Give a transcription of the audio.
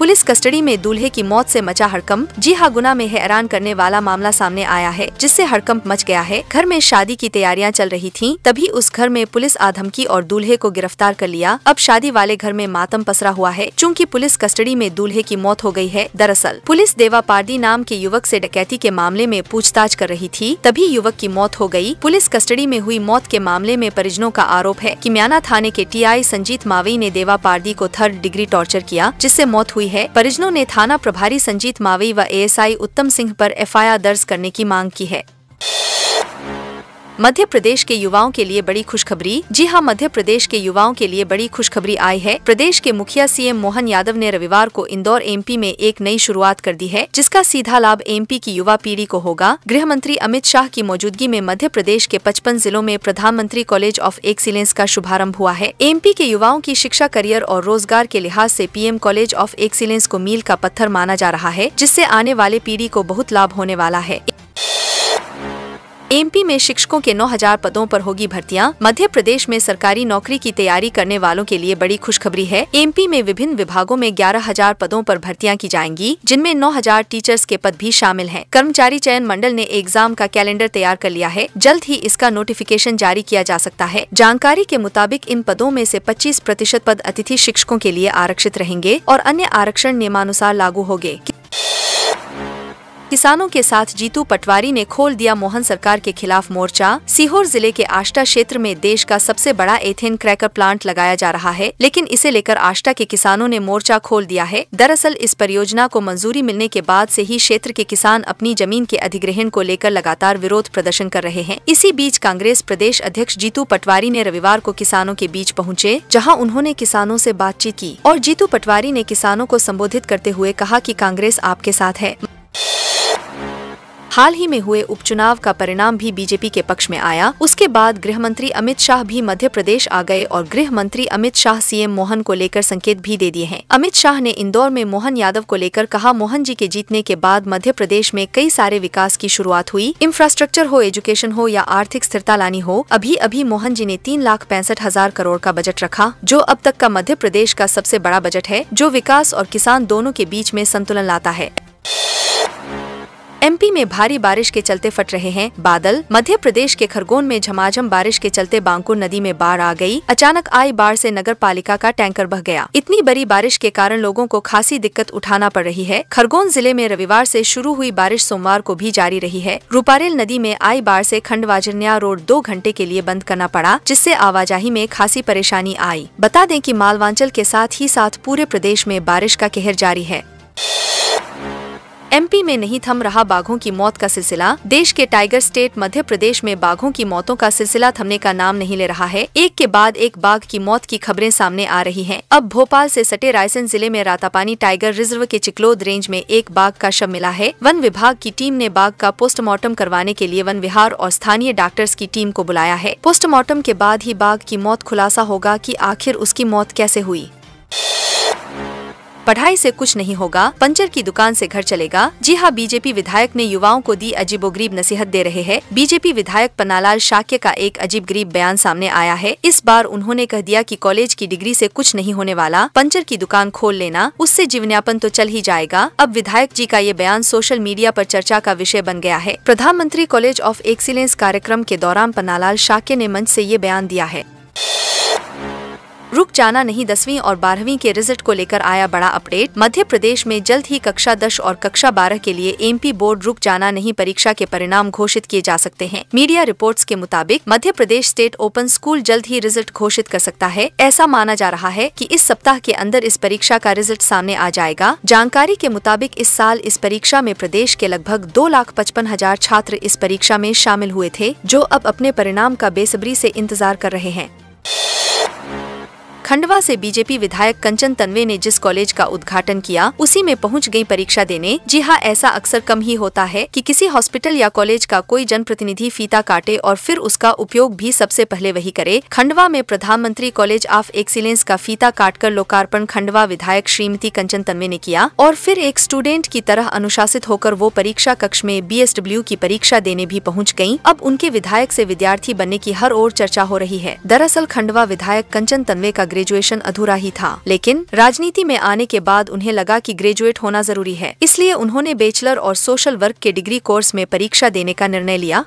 Police custody में दूल्हे की मौत से मचा हड़कंप जी हाँ गुना में हैरान करने वाला मामला सामने आया है जिससे हड़कंप मच गया है घर में शादी की तैयारियां चल रही थीं, तभी उस घर में पुलिस आधमकी और दूल्हे को गिरफ्तार कर लिया अब शादी वाले घर में मातम पसरा हुआ है चूँकी पुलिस कस्टडी में दूल्हे की मौत हो गयी है दरअसल पुलिस देवा पारदी नाम के युवक ऐसी डकैती के मामले में पूछताछ कर रही थी तभी युवक की मौत हो गयी पुलिस कस्टडी में हुई मौत के मामले में परिजनों का आरोप है की म्याना थाने के टी संजीत मावी ने देवा पारदी को थर्ड डिग्री टॉर्चर किया जिससे मौत हुई है परिजनों ने थाना प्रभारी संजीत मावी व एएसआई उत्तम सिंह पर एफआईआर दर्ज करने की मांग की है मध्य प्रदेश के युवाओं के लिए बड़ी खुशखबरी जी हाँ मध्य प्रदेश के युवाओं के लिए बड़ी खुशखबरी आई है प्रदेश के मुखिया सीएम मोहन यादव ने रविवार को इंदौर एमपी में एक नई शुरुआत कर दी है जिसका सीधा लाभ एमपी की युवा पीढ़ी को होगा गृह मंत्री अमित शाह की मौजूदगी में मध्य प्रदेश के पचपन जिलों में प्रधानमंत्री कॉलेज ऑफ एक्सीलेंस का शुभारम्भ हुआ है एम के युवाओं की शिक्षा करियर और रोजगार के लिहाज ऐसी पीएम कॉलेज ऑफ एक्सीलेंस को मील का पत्थर माना जा रहा है जिससे आने वाले पीढ़ी को बहुत लाभ होने वाला है एमपी में शिक्षकों के 9000 पदों पर होगी भर्तियां मध्य प्रदेश में सरकारी नौकरी की तैयारी करने वालों के लिए बड़ी खुशखबरी है एमपी में विभिन्न विभागों में 11000 पदों पर भर्तियां की जाएंगी जिनमें 9000 टीचर्स के पद भी शामिल हैं कर्मचारी चयन मंडल ने एग्जाम का कैलेंडर तैयार कर लिया है जल्द ही इसका नोटिफिकेशन जारी किया जा सकता है जानकारी के मुताबिक इन पदों में ऐसी पच्चीस प्रतिशत पद अतिथि शिक्षकों के लिए आरक्षित रहेंगे और अन्य आरक्षण नियमानुसार लागू होंगे किसानों के साथ जीतू पटवारी ने खोल दिया मोहन सरकार के खिलाफ मोर्चा सीहोर जिले के आष्टा क्षेत्र में देश का सबसे बड़ा एथेन क्रैकर प्लांट लगाया जा रहा है लेकिन इसे लेकर आष्टा के किसानों ने मोर्चा खोल दिया है दरअसल इस परियोजना को मंजूरी मिलने के बाद से ही क्षेत्र के किसान अपनी जमीन के अधिग्रहण को लेकर लगातार विरोध प्रदर्शन कर रहे हैं इसी बीच कांग्रेस प्रदेश अध्यक्ष जीतू पटवारी ने रविवार को किसानों के बीच पहुँचे जहाँ उन्होंने किसानों ऐसी बातचीत की और जीतू पटवारी ने किसानों को संबोधित करते हुए कहा की कांग्रेस आपके साथ है हाल ही में हुए उपचुनाव का परिणाम भी बीजेपी के पक्ष में आया उसके बाद गृह मंत्री अमित शाह भी मध्य प्रदेश आ गए और गृह मंत्री अमित शाह सीएम मोहन को लेकर संकेत भी दे दिए हैं अमित शाह ने इंदौर में मोहन यादव को लेकर कहा मोहन जी के जीतने के बाद मध्य प्रदेश में कई सारे विकास की शुरुआत हुई इंफ्रास्ट्रक्चर हो एजुकेशन हो या आर्थिक स्थिरता लानी हो अभी अभी मोहन जी ने तीन लाख पैंसठ हजार करोड़ का बजट रखा जो अब तक का मध्य प्रदेश का सबसे बड़ा बजट है जो विकास और किसान दोनों के बीच में संतुलन लाता है एमपी में भारी बारिश के चलते फट रहे हैं बादल मध्य प्रदेश के खरगोन में झमाझम बारिश के चलते बांकुर नदी में बाढ़ आ गई अचानक आई बाढ़ से नगर पालिका का टैंकर बह गया इतनी बड़ी बारिश के कारण लोगों को खासी दिक्कत उठाना पड़ रही है खरगोन जिले में रविवार से शुरू हुई बारिश सोमवार को भी जारी रही है रूपारेल नदी में आई बाढ़ से खंडवाजन्या रोड दो घंटे के लिए बंद करना पड़ा जिससे आवाजाही में खासी परेशानी आई बता दें की मालवांचल के साथ ही साथ पूरे प्रदेश में बारिश का कहर जारी है एमपी में नहीं थम रहा बाघों की मौत का सिलसिला देश के टाइगर स्टेट मध्य प्रदेश में बाघों की मौतों का सिलसिला थमने का नाम नहीं ले रहा है एक के बाद एक बाघ की मौत की खबरें सामने आ रही हैं। अब भोपाल से सटे रायसेन जिले में रातापानी टाइगर रिजर्व के चिकलोद रेंज में एक बाघ का शव मिला है वन विभाग की टीम ने बाघ का पोस्टमार्टम करवाने के लिए वन विहार और स्थानीय डॉक्टर्स की टीम को बुलाया है पोस्टमार्टम के बाद ही बाघ की मौत खुलासा होगा की आखिर उसकी मौत कैसे हुई पढ़ाई से कुछ नहीं होगा पंचर की दुकान से घर चलेगा जी हाँ बीजेपी विधायक ने युवाओं को दी गरीब नसीहत दे रहे हैं बीजेपी विधायक पन्नालाल शाक्य का एक अजीब गरीब बयान सामने आया है इस बार उन्होंने कह दिया कि कॉलेज की डिग्री से कुछ नहीं होने वाला पंचर की दुकान खोल लेना उससे जीवन यापन तो चल ही जाएगा अब विधायक जी का ये बयान सोशल मीडिया आरोप चर्चा का विषय बन गया है प्रधानमंत्री कॉलेज ऑफ एक्सीलेंस कार्यक्रम के दौरान पन्नालाल शाक्य ने मंच ऐसी ये बयान दिया है रुक जाना नहीं दसवीं और बारहवीं के रिजल्ट को लेकर आया बड़ा अपडेट मध्य प्रदेश में जल्द ही कक्षा दस और कक्षा बारह के लिए एम बोर्ड रुक जाना नहीं परीक्षा के परिणाम घोषित किए जा सकते हैं मीडिया रिपोर्ट के मुताबिक Madhya Pradesh state open school जल्द ही रिजल्ट घोषित कर सकता है ऐसा माना जा रहा है की इस सप्ताह के अंदर इस परीक्षा का रिजल्ट सामने आ जाएगा जानकारी के मुताबिक इस साल इस परीक्षा में प्रदेश के लगभग दो लाख पचपन हजार छात्र इस परीक्षा में शामिल हुए थे जो अब अपने परिणाम का बेसब्री से इंतजार कर रहे हैं खंडवा से बीजेपी विधायक कंचन तनवे ने जिस कॉलेज का उद्घाटन किया उसी में पहुंच गई परीक्षा देने जी हाँ ऐसा अक्सर कम ही होता है कि किसी हॉस्पिटल या कॉलेज का कोई जनप्रतिनिधि फीता काटे और फिर उसका उपयोग भी सबसे पहले वही करे खंडवा में प्रधानमंत्री कॉलेज ऑफ एक्सीलेंस का फीता काट कर लोकार्पण खंडवा विधायक श्रीमती कंचन तनवे ने किया और फिर एक स्टूडेंट की तरह अनुशासित होकर वो परीक्षा कक्ष में बी की परीक्षा देने भी पहुँच गयी अब उनके विधायक ऐसी विद्यार्थी बनने की हर ओर चर्चा हो रही है दरअसल खंडवा विधायक कंचन तनवे का ग्रेजुएशन अधूरा ही था लेकिन राजनीति में आने के बाद उन्हें लगा कि ग्रेजुएट होना जरूरी है इसलिए उन्होंने बैचलर और सोशल वर्क के डिग्री कोर्स में परीक्षा देने का निर्णय लिया